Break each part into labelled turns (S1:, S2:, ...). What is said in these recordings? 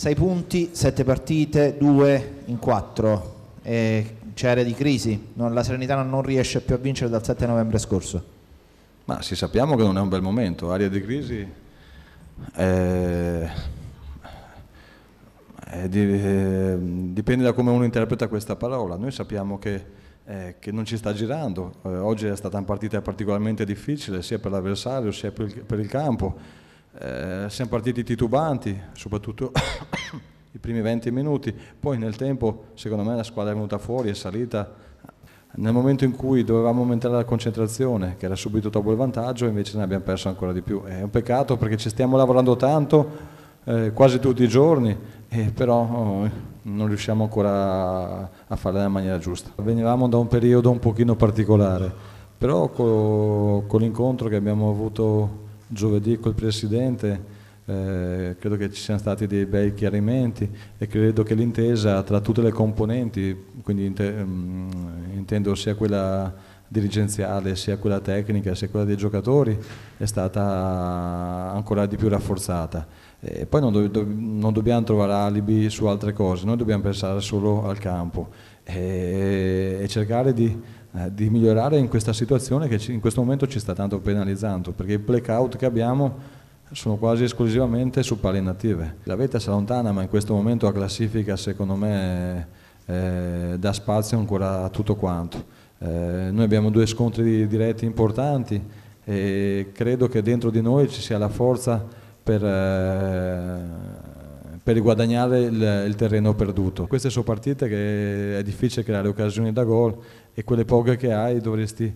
S1: 6 punti, 7 partite, 2 in 4. C'è area di crisi, non, la Serenità non riesce più a vincere dal 7 novembre scorso.
S2: Ma sì, sappiamo che non è un bel momento, area di crisi eh, eh, eh, dipende da come uno interpreta questa parola. Noi sappiamo che, eh, che non ci sta girando, eh, oggi è stata una partita particolarmente difficile sia per l'avversario sia per il campo eh, siamo partiti titubanti, soprattutto i primi 20 minuti, poi nel tempo secondo me la squadra è venuta fuori, è salita. Nel momento in cui dovevamo aumentare la concentrazione, che era subito dopo il vantaggio, invece ne abbiamo perso ancora di più. È un peccato perché ci stiamo lavorando tanto, eh, quasi tutti i giorni, eh, però oh, non riusciamo ancora a, a farla nella maniera giusta. Venivamo da un periodo un pochino particolare, però co, con l'incontro che abbiamo avuto giovedì col Presidente, eh, credo che ci siano stati dei bei chiarimenti e credo che l'intesa tra tutte le componenti, quindi inte, mh, mm, intendo sia quella dirigenziale, sia quella tecnica, sia quella dei giocatori, è stata ancora di più rafforzata. E poi non, do, do, non dobbiamo trovare alibi su altre cose, noi dobbiamo pensare solo al campo e, e cercare di eh, di migliorare in questa situazione che in questo momento ci sta tanto penalizzando, perché i blackout che abbiamo sono quasi esclusivamente su pali native. La vetta si allontana, ma in questo momento la classifica secondo me eh, dà spazio ancora a tutto quanto. Eh, noi abbiamo due scontri diretti importanti e credo che dentro di noi ci sia la forza per... Eh, per riguadagnare il, il, terreno perduto. Queste sono partite che è difficile creare occasioni da gol e quelle poche che hai dovresti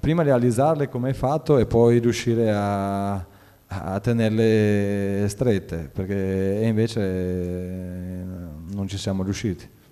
S2: prima realizzarle come hai fatto e poi riuscire a, a tenerle strette, perché invece eh, non ci siamo riusciti.